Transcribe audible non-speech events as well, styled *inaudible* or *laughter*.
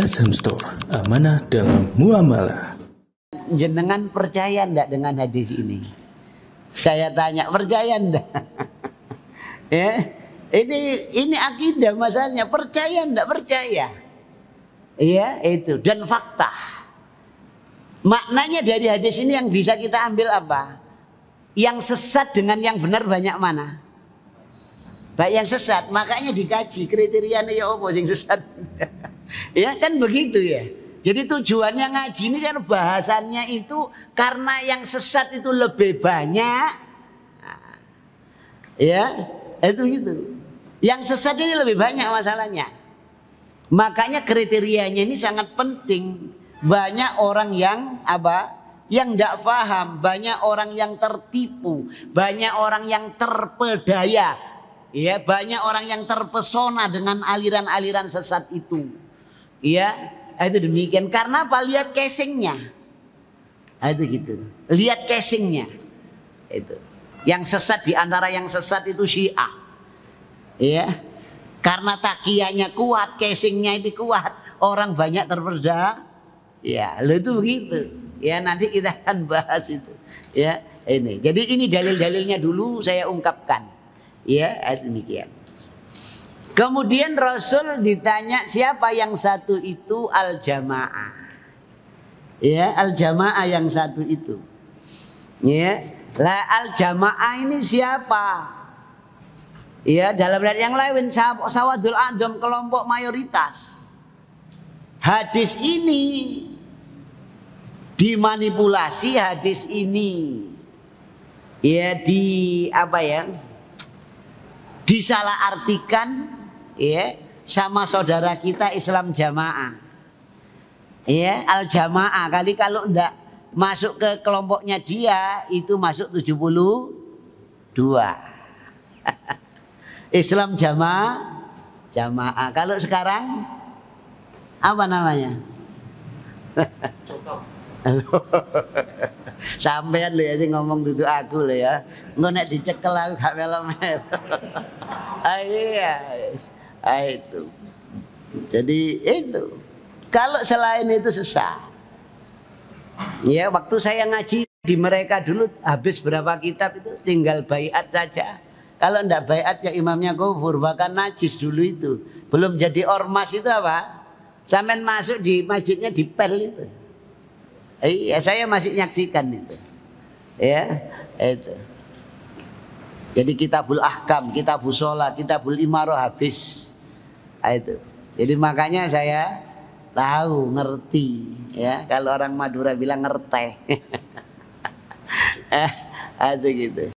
SM Store, amanah dalam muamalah. Jenengan percaya ndak dengan hadis ini? Saya tanya, percaya ndak? *laughs* ya, ini ini akidah masalahnya, percaya ndak percaya? Iya, itu dan fakta. Maknanya dari hadis ini yang bisa kita ambil apa? Yang sesat dengan yang benar banyak mana? Baik yang sesat, makanya dikaji kriterianya ya opo sing sesat. *laughs* ya kan begitu ya. Jadi tujuannya ngaji ini kan bahasannya itu karena yang sesat itu lebih banyak. Ya, itu gitu. Yang sesat ini lebih banyak masalahnya. Makanya kriterianya ini sangat penting. Banyak orang yang apa? Yang tidak paham, banyak orang yang tertipu, banyak orang yang terpedaya, ya banyak orang yang terpesona dengan aliran-aliran sesat itu. Iya, ah, itu demikian. Karena apa? Lihat casingnya. Ah, itu gitu. Lihat casingnya. Itu. Yang sesat di antara yang sesat itu Syiah. Iya. Karena takianya kuat, casingnya itu kuat, orang banyak terperda. Ya, lo itu begitu. Ya, nanti kita akan bahas itu. Ya, ini. Jadi ini dalil-dalilnya dulu saya ungkapkan. Ya, demikian. Kemudian Rasul ditanya siapa yang satu itu al-jamaah. Ya, al-jamaah yang satu itu. Ya, lah al-jamaah ini siapa? Ya, dalam ayat yang lain sawadul adam kelompok mayoritas. Hadis ini dimanipulasi hadis ini. Ya di apa ya? Disalahartikan ya sama saudara kita Islam jamaah ya al jamaah kali kalau ndak masuk ke kelompoknya dia itu masuk 72 *laughs* Islam jamaah jamaah kalau sekarang apa namanya *laughs* Sampean lho ya sih ngomong duduk aku lho ya. Engko nek dicekel aku gak melo-melo. *laughs* ah iya. Nah, itu. Jadi itu. Kalau selain itu sesat. Ya, waktu saya ngaji di mereka dulu habis berapa kitab itu tinggal bayat saja. Kalau ndak bayat ya imamnya kufur, bahkan najis dulu itu. Belum jadi ormas itu apa? Samen masuk di masjidnya di pel itu. Iya, saya masih nyaksikan itu. Ya, itu. Jadi kitabul ahkam, kitabul sholat, kitabul imaroh habis. Ah, itu jadi makanya saya tahu ngerti ya kalau orang Madura bilang ngerteh *laughs* ah, ah, itu gitu